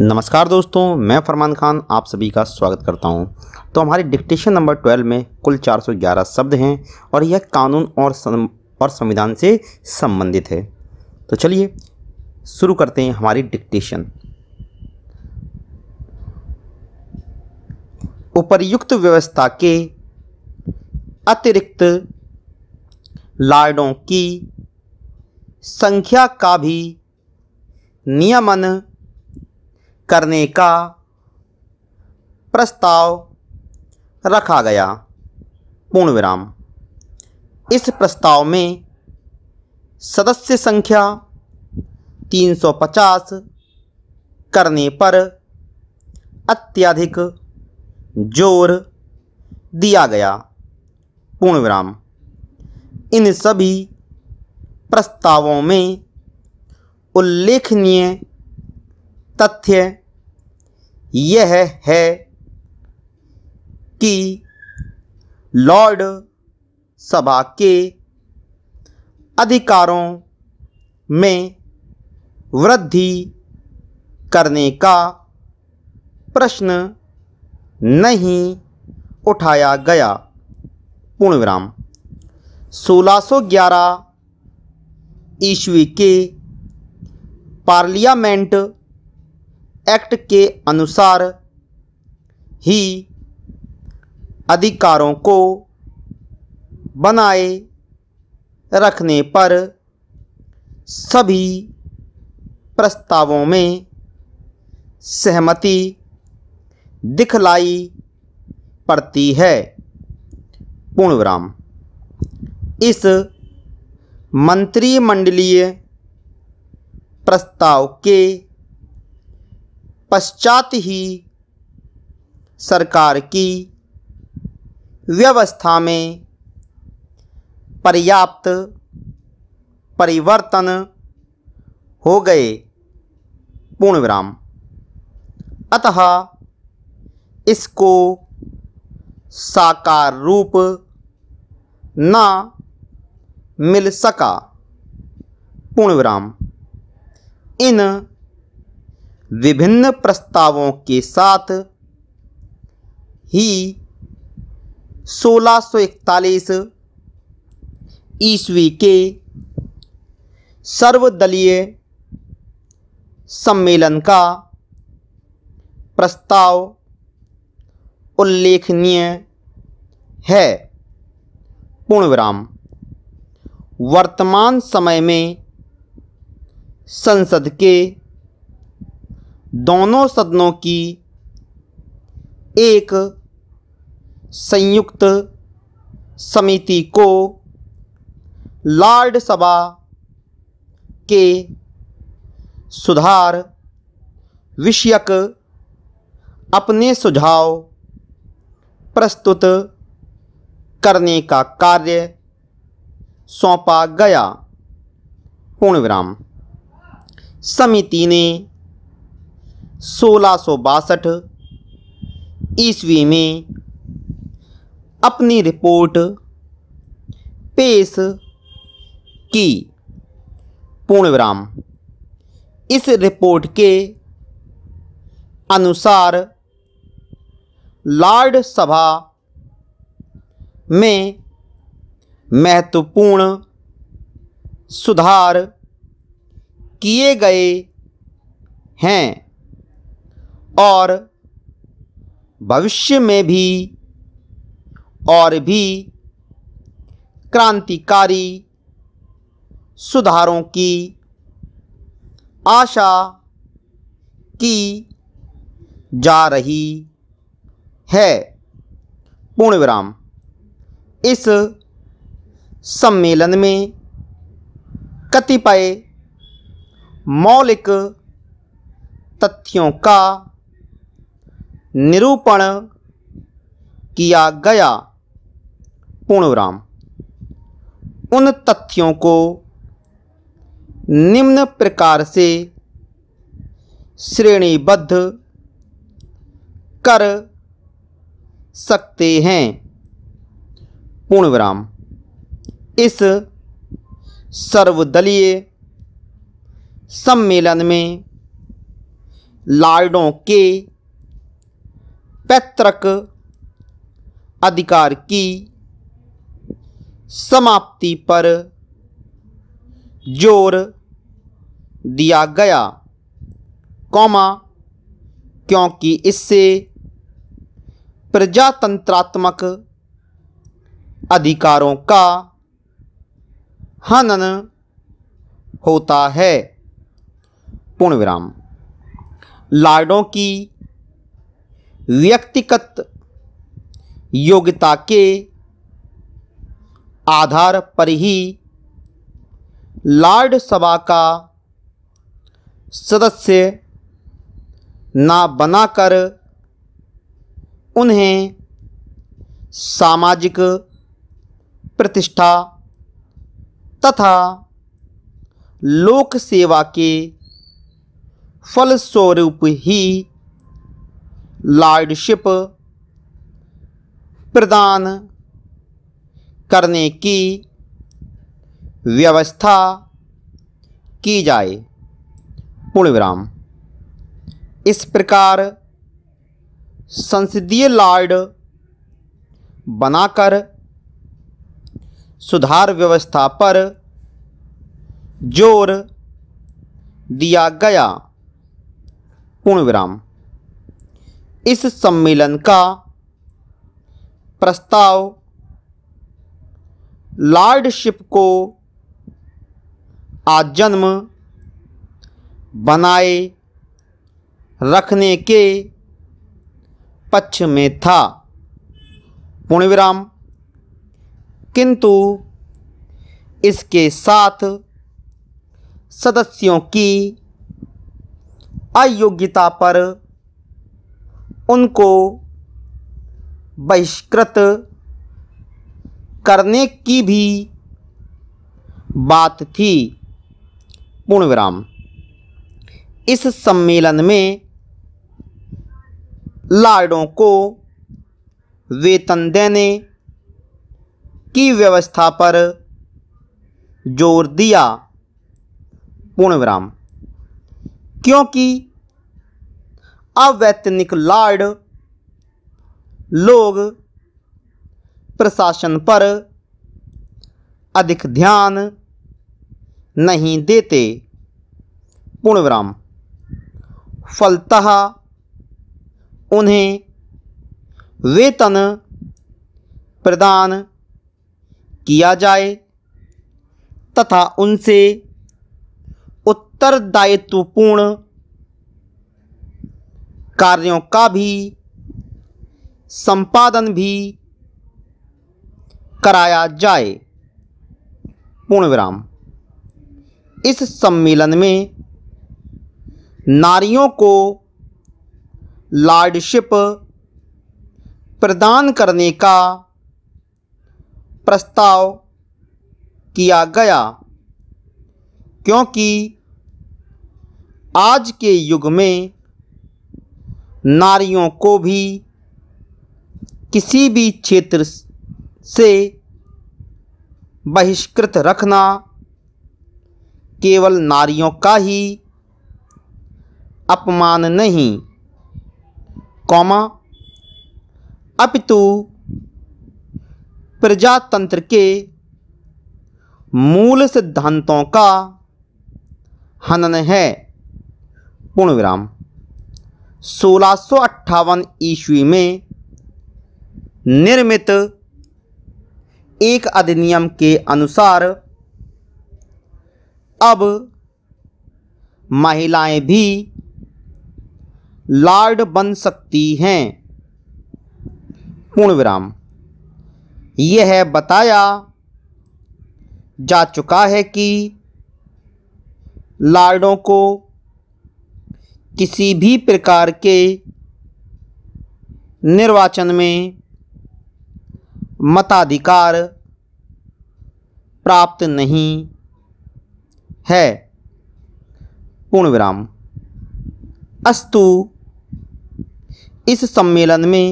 नमस्कार दोस्तों मैं फरमान खान आप सभी का स्वागत करता हूं। तो हमारे डिक्टेशन नंबर 12 में कुल 411 शब्द हैं और यह कानून और सं, और संविधान से संबंधित है तो चलिए शुरू करते हैं हमारी डिक्टेशन उपर्युक्त व्यवस्था के अतिरिक्त लार्डों की संख्या का भी नियमन करने का प्रस्ताव रखा गया पूर्णविराम इस प्रस्ताव में सदस्य संख्या 350 करने पर अत्यधिक जोर दिया गया पूर्णविराम इन सभी प्रस्तावों में उल्लेखनीय तथ्य यह है कि लॉर्ड सभा के अधिकारों में वृद्धि करने का प्रश्न नहीं उठाया गया विराम सोलह ईस्वी के पार्लियामेंट एक्ट के अनुसार ही अधिकारों को बनाए रखने पर सभी प्रस्तावों में सहमति दिखलाई पड़ती है विराम इस मंत्रिमंडलीय प्रस्ताव के पश्चात ही सरकार की व्यवस्था में पर्याप्त परिवर्तन हो गए पूर्ण विराम अतः इसको साकार रूप न मिल सका पूर्ण विराम इन विभिन्न प्रस्तावों के साथ ही 1641 ईस्वी के सर्वदलीय सम्मेलन का प्रस्ताव उल्लेखनीय है पूर्णविराम वर्तमान समय में संसद के दोनों सदनों की एक संयुक्त समिति को लॉर्ड सभा के सुधार विषयक अपने सुझाव प्रस्तुत करने का कार्य सौंपा गया विराम समिति ने सोलह ईस्वी में अपनी रिपोर्ट पेश की विराम इस रिपोर्ट के अनुसार लॉर्ड सभा में महत्वपूर्ण सुधार किए गए हैं और भविष्य में भी और भी क्रांतिकारी सुधारों की आशा की जा रही है विराम इस सम्मेलन में कतिपय मौलिक तथ्यों का निरूपण किया गया पूर्णविराम उन तथ्यों को निम्न प्रकार से श्रेणीबद्ध कर सकते हैं पूर्णविराम इस सर्वदलीय सम्मेलन में लार्डों के पैतृक अधिकार की समाप्ति पर जोर दिया गया कौमा क्योंकि इससे प्रजातंत्रात्मक अधिकारों का हनन होता है पूर्ण विराम लाडों की व्यक्तिगत योग्यता के आधार पर ही लार्ड सभा का सदस्य ना बनाकर उन्हें सामाजिक प्रतिष्ठा तथा लोक सेवा के फलस्वरूप ही लॉर्डशिप प्रदान करने की व्यवस्था की जाए पूर्ण विराम इस प्रकार संसदीय लॉर्ड बनाकर सुधार व्यवस्था पर जोर दिया गया पूर्ण विराम इस सम्मेलन का प्रस्ताव लॉर्डशिप को आजन्म बनाए रखने के पक्ष में था पूर्णविराम किंतु इसके साथ सदस्यों की अयोग्यता पर उनको बहिष्कृत करने की भी बात थी पूर्ण विराम इस सम्मेलन में लाडों को वेतन देने की व्यवस्था पर जोर दिया पूर्ण विराम क्योंकि अवैतनिक लार्ड लोग प्रशासन पर अधिक ध्यान नहीं देते पूर्णविराम फलतः उन्हें वेतन प्रदान किया जाए तथा उनसे उत्तरदायित्वपूर्ण कार्यों का भी संपादन भी कराया जाए पूर्ण विराम इस सम्मेलन में नारियों को लॉर्डशिप प्रदान करने का प्रस्ताव किया गया क्योंकि आज के युग में नारियों को भी किसी भी क्षेत्र से बहिष्कृत रखना केवल नारियों का ही अपमान नहीं कौमा अपितु प्रजातंत्र के मूल सिद्धांतों का हनन है पूर्ण विराम सोलह ईस्वी में निर्मित एक अधिनियम के अनुसार अब महिलाएं भी लॉर्ड बन सकती हैं पूर्ण विराम यह बताया जा चुका है कि लॉर्डों को किसी भी प्रकार के निर्वाचन में मताधिकार प्राप्त नहीं है पूर्ण विराम अस्तु इस सम्मेलन में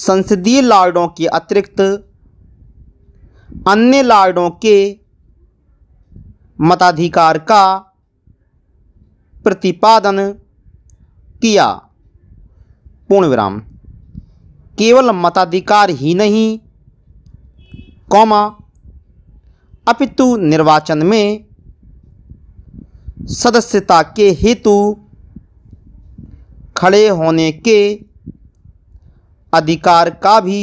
संसदीय लार्डों के अतिरिक्त अन्य लार्डों के मताधिकार का प्रतिपादन किया पूर्ण विराम केवल मताधिकार ही नहीं कौमा अपितु निर्वाचन में सदस्यता के हेतु खड़े होने के अधिकार का भी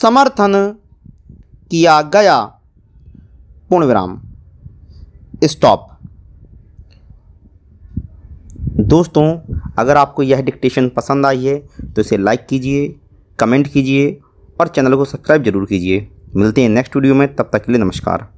समर्थन किया गया पूर्ण विराम स्टॉप दोस्तों अगर आपको यह डिक्टेशन पसंद आई है तो इसे लाइक कीजिए कमेंट कीजिए और चैनल को सब्सक्राइब जरूर कीजिए मिलते हैं नेक्स्ट वीडियो में तब तक के लिए नमस्कार